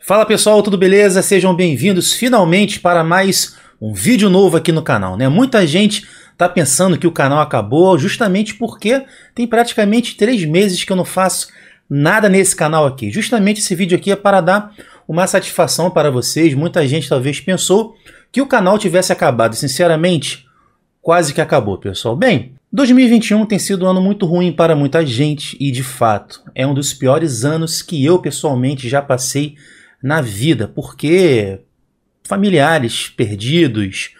Fala pessoal, tudo beleza? Sejam bem-vindos finalmente para mais um vídeo novo aqui no canal, né? Muita gente tá pensando que o canal acabou justamente porque tem praticamente três meses que eu não faço nada nesse canal aqui. Justamente esse vídeo aqui é para dar uma satisfação para vocês. Muita gente talvez pensou que o canal tivesse acabado. Sinceramente, quase que acabou, pessoal. Bem, 2021 tem sido um ano muito ruim para muita gente e, de fato, é um dos piores anos que eu pessoalmente já passei na vida, porque familiares perdidos,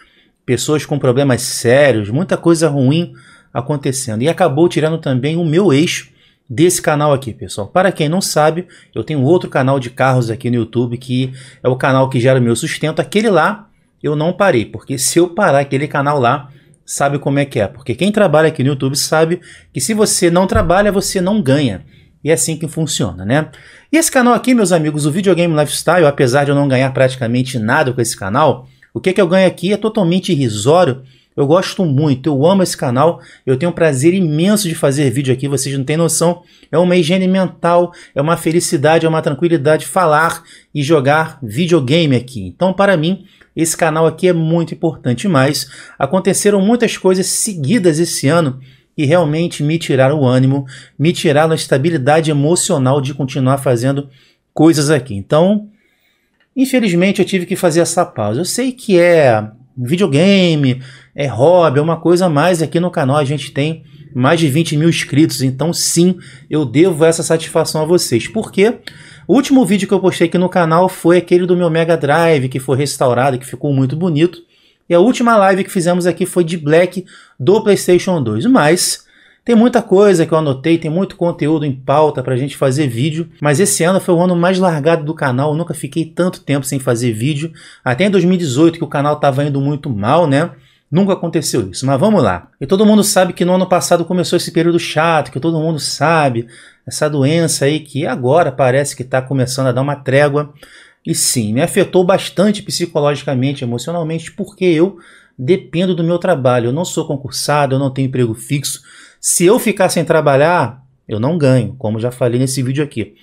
pessoas com problemas sérios, muita coisa ruim acontecendo. E acabou tirando também o meu eixo desse canal aqui, pessoal. Para quem não sabe, eu tenho outro canal de carros aqui no YouTube que é o canal que gera o meu sustento. Aquele lá eu não parei, porque se eu parar aquele canal lá, sabe como é que é. Porque quem trabalha aqui no YouTube sabe que se você não trabalha, você não ganha. E é assim que funciona, né? E esse canal aqui, meus amigos, o Videogame Lifestyle, apesar de eu não ganhar praticamente nada com esse canal, o que, que eu ganho aqui é totalmente irrisório. Eu gosto muito, eu amo esse canal, eu tenho um prazer imenso de fazer vídeo aqui, vocês não têm noção. É uma higiene mental, é uma felicidade, é uma tranquilidade falar e jogar videogame aqui. Então, para mim, esse canal aqui é muito importante, mas aconteceram muitas coisas seguidas esse ano e realmente me tiraram o ânimo, me tiraram a estabilidade emocional de continuar fazendo coisas aqui. Então, infelizmente, eu tive que fazer essa pausa. Eu sei que é videogame, é hobby, é uma coisa a mais aqui no canal. A gente tem mais de 20 mil inscritos, então sim, eu devo essa satisfação a vocês. Porque o último vídeo que eu postei aqui no canal foi aquele do meu Mega Drive, que foi restaurado, que ficou muito bonito. E a última live que fizemos aqui foi de Black do PlayStation 2. Mas tem muita coisa que eu anotei, tem muito conteúdo em pauta para a gente fazer vídeo, mas esse ano foi o ano mais largado do canal, eu nunca fiquei tanto tempo sem fazer vídeo. Até em 2018 que o canal estava indo muito mal, né? Nunca aconteceu isso, mas vamos lá. E todo mundo sabe que no ano passado começou esse período chato, que todo mundo sabe, essa doença aí que agora parece que está começando a dar uma trégua. E sim, me afetou bastante psicologicamente, emocionalmente, porque eu dependo do meu trabalho. Eu não sou concursado, eu não tenho emprego fixo. Se eu ficar sem trabalhar, eu não ganho, como já falei nesse vídeo aqui.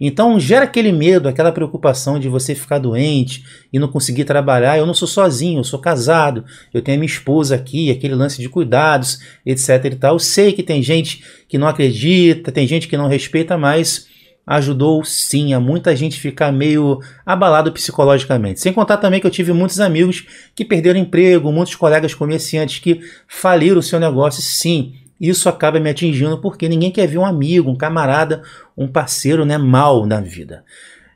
Então gera aquele medo, aquela preocupação de você ficar doente e não conseguir trabalhar. Eu não sou sozinho, eu sou casado, eu tenho a minha esposa aqui, aquele lance de cuidados, etc e tal. Eu sei que tem gente que não acredita, tem gente que não respeita, mas ajudou sim a muita gente ficar meio abalado psicologicamente. Sem contar também que eu tive muitos amigos que perderam emprego, muitos colegas comerciantes que faliram o seu negócio, sim. Isso acaba me atingindo porque ninguém quer ver um amigo, um camarada, um parceiro, né, mal na vida.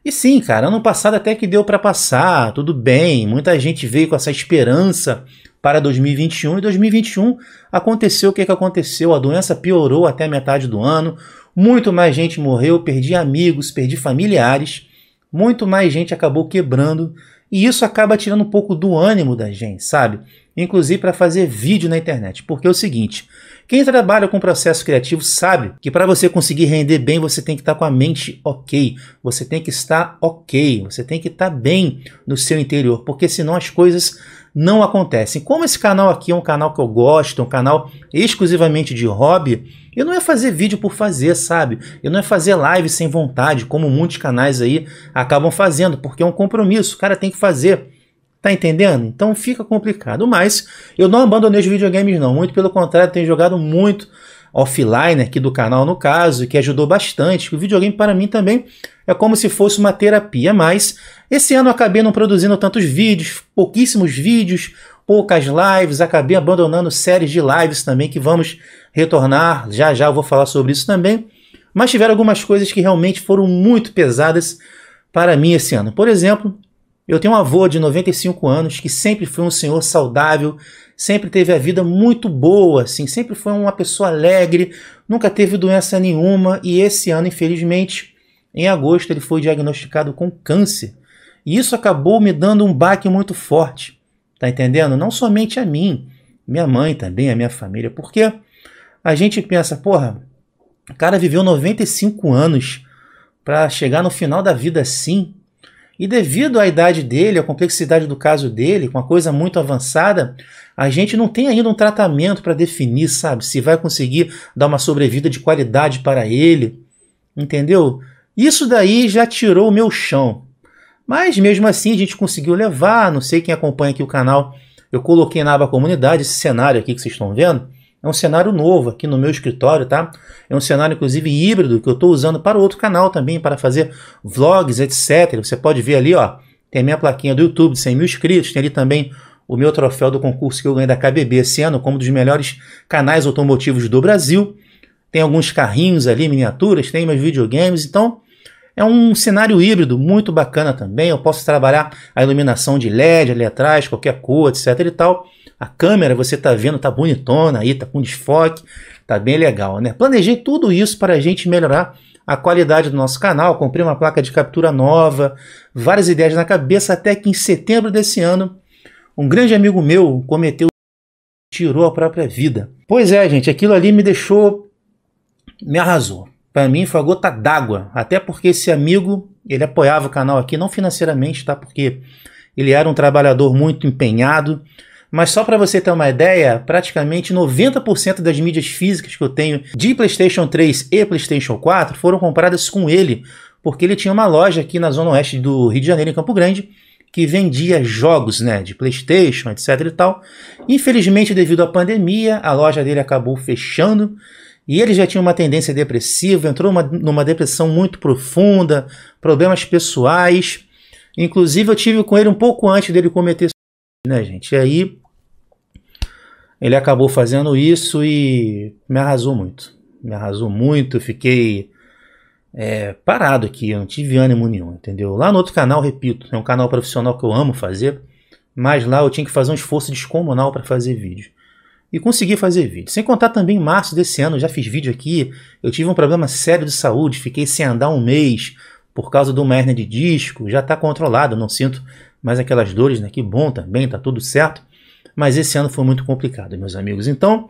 E sim, cara, ano passado até que deu para passar, tudo bem. Muita gente veio com essa esperança para 2021 e 2021 aconteceu o que, que aconteceu. A doença piorou até a metade do ano. Muito mais gente morreu, perdi amigos, perdi familiares, muito mais gente acabou quebrando e isso acaba tirando um pouco do ânimo da gente, sabe? Inclusive para fazer vídeo na internet. Porque é o seguinte: quem trabalha com processo criativo sabe que para você conseguir render bem, você tem que estar tá com a mente ok, você tem que estar ok, você tem que estar tá bem no seu interior, porque senão as coisas não acontecem. Como esse canal aqui é um canal que eu gosto, um canal exclusivamente de hobby, eu não ia fazer vídeo por fazer, sabe? Eu não ia fazer live sem vontade, como muitos canais aí acabam fazendo, porque é um compromisso, o cara tem que fazer. Tá entendendo? Então fica complicado. Mas eu não abandonei os videogames, não. Muito pelo contrário, tenho jogado muito offline aqui do canal, no caso, que ajudou bastante. O videogame, para mim, também é como se fosse uma terapia, mas esse ano eu acabei não produzindo tantos vídeos, pouquíssimos vídeos, poucas lives, acabei abandonando séries de lives também que vamos retornar, já já eu vou falar sobre isso também. Mas tiveram algumas coisas que realmente foram muito pesadas para mim esse ano. Por exemplo, eu tenho um avô de 95 anos que sempre foi um senhor saudável, sempre teve a vida muito boa, assim, sempre foi uma pessoa alegre, nunca teve doença nenhuma e esse ano, infelizmente, em agosto ele foi diagnosticado com câncer. E isso acabou me dando um baque muito forte, tá entendendo? Não somente a mim, minha mãe também, a minha família, porque a gente pensa, porra, o cara viveu 95 anos para chegar no final da vida assim, e devido à idade dele, à complexidade do caso dele, com uma coisa muito avançada, a gente não tem ainda um tratamento para definir, sabe, se vai conseguir dar uma sobrevida de qualidade para ele. Entendeu? Isso daí já tirou o meu chão. Mas mesmo assim a gente conseguiu levar, não sei quem acompanha aqui o canal, eu coloquei na aba comunidade esse cenário aqui que vocês estão vendo é um cenário novo aqui no meu escritório, tá? É um cenário, inclusive, híbrido que eu estou usando para outro canal também, para fazer vlogs, etc. Você pode ver ali, ó, tem a minha plaquinha do YouTube de 100 mil inscritos, tem ali também o meu troféu do concurso que eu ganhei da KBB esse ano, como um dos melhores canais automotivos do Brasil. Tem alguns carrinhos ali, miniaturas, tem meus videogames, então é um cenário híbrido muito bacana também. Eu posso trabalhar a iluminação de LED ali atrás, qualquer cor, etc e tal. A câmera, você está vendo, está bonitona aí, está com desfoque, está bem legal, né? Planejei tudo isso para a gente melhorar a qualidade do nosso canal, comprei uma placa de captura nova, várias ideias na cabeça, até que em setembro desse ano, um grande amigo meu cometeu tirou a própria vida. Pois é, gente, aquilo ali me deixou me arrasou para mim foi a gota d'água. Até porque esse amigo, ele apoiava o canal aqui, não financeiramente, tá? Porque ele era um trabalhador muito empenhado. Mas só para você ter uma ideia, praticamente 90% das mídias físicas que eu tenho de PlayStation 3 e PlayStation 4 foram compradas com ele, porque ele tinha uma loja aqui na zona oeste do Rio de Janeiro, em Campo Grande, que vendia jogos, né, de PlayStation, etc e tal. Infelizmente, devido à pandemia, a loja dele acabou fechando e ele já tinha uma tendência depressiva, entrou numa, numa depressão muito profunda, problemas pessoais. Inclusive, eu tive com ele um pouco antes dele cometer né, gente? E aí ele acabou fazendo isso e me arrasou muito. Me arrasou muito, fiquei é, parado aqui, eu não tive ânimo nenhum, entendeu? Lá no outro canal, repito, é um canal profissional que eu amo fazer, mas lá eu tinha que fazer um esforço descomunal para fazer vídeo e consegui fazer vídeo. Sem contar também em março desse ano, já fiz vídeo aqui. Eu tive um problema sério de saúde, fiquei sem andar um mês por causa de uma hernia de disco. Já está controlado, não sinto mais aquelas dores, né? Que bom também, está tudo certo. Mas esse ano foi muito complicado, meus amigos. Então,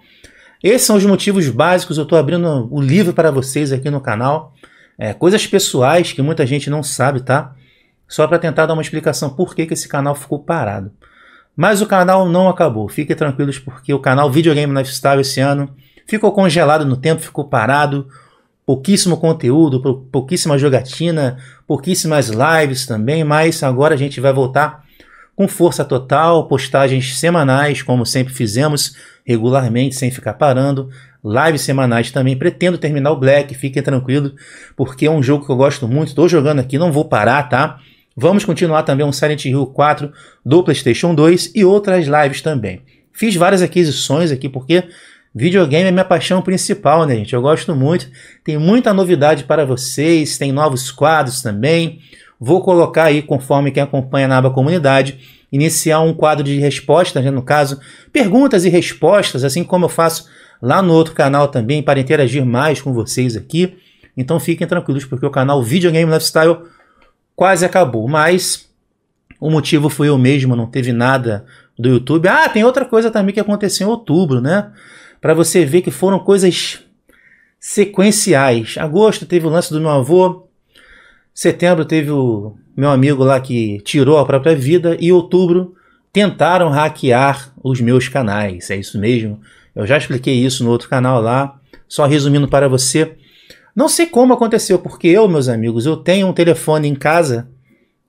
esses são os motivos básicos. Eu estou abrindo o livro para vocês aqui no canal. É, coisas pessoais que muita gente não sabe, tá? Só para tentar dar uma explicação por que, que esse canal ficou parado. Mas o canal não acabou. Fiquem tranquilos porque o canal Videogame Lifestyle esse ano ficou congelado no tempo, ficou parado. Pouquíssimo conteúdo, pouquíssima jogatina, pouquíssimas lives também, mas agora a gente vai voltar com força total, postagens semanais, como sempre fizemos, regularmente, sem ficar parando, lives semanais também. Pretendo terminar o Black, fiquem tranquilos, porque é um jogo que eu gosto muito, estou jogando aqui, não vou parar, tá? Vamos continuar também um Silent Hill 4 do PlayStation 2 e outras lives também. Fiz várias aquisições aqui porque videogame é minha paixão principal, né, gente? Eu gosto muito. Tem muita novidade para vocês, tem novos quadros também. Vou colocar aí, conforme quem acompanha na aba comunidade, iniciar um quadro de respostas, né? no caso, perguntas e respostas, assim como eu faço lá no outro canal também, para interagir mais com vocês aqui. Então fiquem tranquilos, porque o canal Videogame Lifestyle quase acabou, mas o motivo foi o mesmo, não teve nada do YouTube. Ah, tem outra coisa também que aconteceu em outubro, né? Para você ver que foram coisas sequenciais. Agosto teve o lance do meu avô, setembro teve o meu amigo lá que tirou a própria vida e outubro tentaram hackear os meus canais. É isso mesmo. Eu já expliquei isso no outro canal lá, só resumindo para você. Não sei como aconteceu, porque eu, meus amigos, eu tenho um telefone em casa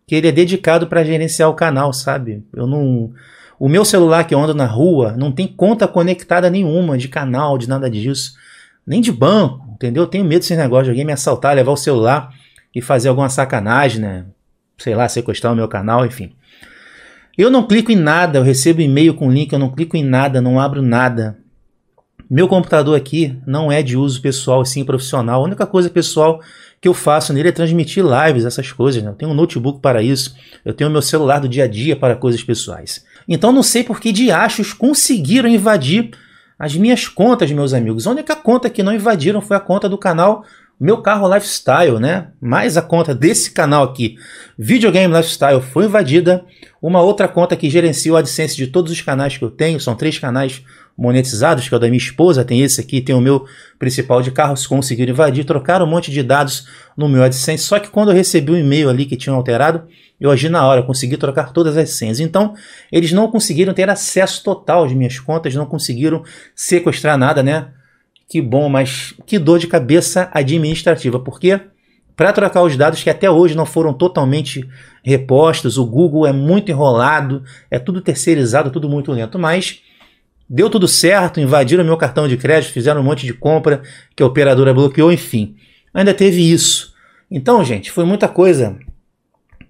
que ele é dedicado para gerenciar o canal, sabe? Eu não o meu celular que eu ando na rua não tem conta conectada nenhuma de canal, de nada disso, nem de banco, entendeu? Eu tenho medo desse negócio de alguém me assaltar, levar o celular e fazer alguma sacanagem, né? Sei lá, sequestrar o meu canal, enfim. Eu não clico em nada, eu recebo e-mail com link, eu não clico em nada, não abro nada. Meu computador aqui não é de uso pessoal, sim profissional. A única coisa pessoal que eu faço nele é transmitir lives, essas coisas. Né? Eu tenho um notebook para isso, eu tenho meu celular do dia a dia para coisas pessoais. Então não sei por que diachos conseguiram invadir as minhas contas, meus amigos. A única conta que não invadiram foi a conta do canal Meu Carro Lifestyle, né? Mais a conta desse canal aqui, Videogame Lifestyle, foi invadida. Uma outra conta que gerencia o AdSense de todos os canais que eu tenho, são três canais monetizados, que é o da minha esposa, tem esse aqui, tem o meu principal de carros, conseguiram invadir, trocaram um monte de dados no meu AdSense, só que quando eu recebi o um e-mail ali que tinham alterado, eu agi na hora, consegui trocar todas as senhas. Então, eles não conseguiram ter acesso total às minhas contas, não conseguiram sequestrar nada, né? Que bom, mas que dor de cabeça administrativa, porque para trocar os dados que até hoje não foram totalmente repostos, o Google é muito enrolado, é tudo terceirizado, tudo muito lento, mas deu tudo certo, invadiram meu cartão de crédito, fizeram um monte de compra que a operadora bloqueou, enfim. Ainda teve isso. Então, gente, foi muita coisa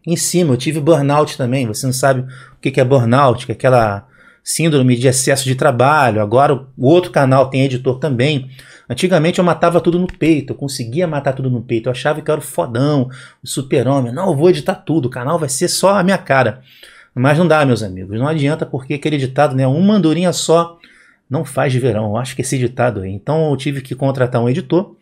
em cima. Eu tive burnout também. Você não sabe o que é burnout, que é aquela síndrome de excesso de trabalho. Agora o outro canal tem editor também. Antigamente eu matava tudo no peito, eu conseguia matar tudo no peito. Eu achava que eu era o fodão, o super-homem. Não, eu vou editar tudo, o canal vai ser só a minha cara. Mas não dá, meus amigos, não adianta, porque aquele ditado, né? Uma andorinha só não faz de verão. Eu acho que esse ditado aí. Então eu tive que contratar um editor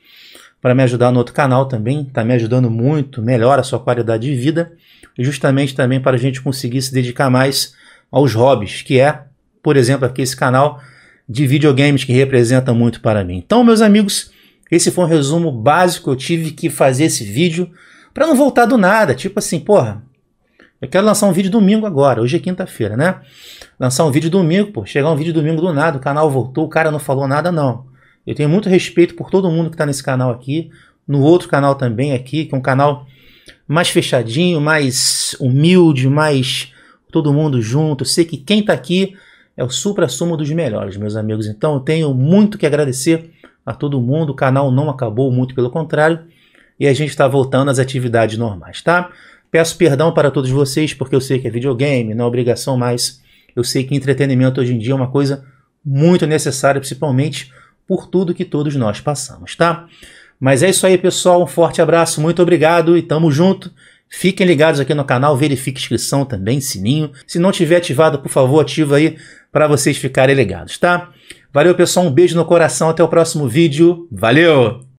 para me ajudar no outro canal também. Está me ajudando muito, melhora a sua qualidade de vida. Justamente também para a gente conseguir se dedicar mais aos hobbies, que é, por exemplo, aqui esse canal de videogames que representa muito para mim. Então, meus amigos, esse foi um resumo básico. Eu tive que fazer esse vídeo para não voltar do nada. Tipo assim, porra, eu quero lançar um vídeo domingo agora, hoje é quinta-feira, né? Lançar um vídeo domingo, pô, chegar um vídeo domingo do nada, o canal voltou, o cara não falou nada, não. Eu tenho muito respeito por todo mundo que está nesse canal aqui, no outro canal também aqui, que é um canal mais fechadinho, mais humilde, mais todo mundo junto. Eu sei que quem está aqui é o supra-sumo dos melhores, meus amigos. Então eu tenho muito que agradecer a todo mundo. O canal não acabou, muito pelo contrário. E a gente está voltando às atividades normais, tá? Peço perdão para todos vocês, porque eu sei que é videogame, não é obrigação mais. Eu sei que entretenimento hoje em dia é uma coisa muito necessária, principalmente por tudo que todos nós passamos, tá? Mas é isso aí, pessoal. Um forte abraço, muito obrigado e tamo junto. Fiquem ligados aqui no canal, verifique inscrição também, sininho. Se não tiver ativado, por favor, ativa aí para vocês ficarem ligados, tá? Valeu, pessoal. Um beijo no coração. Até o próximo vídeo. Valeu!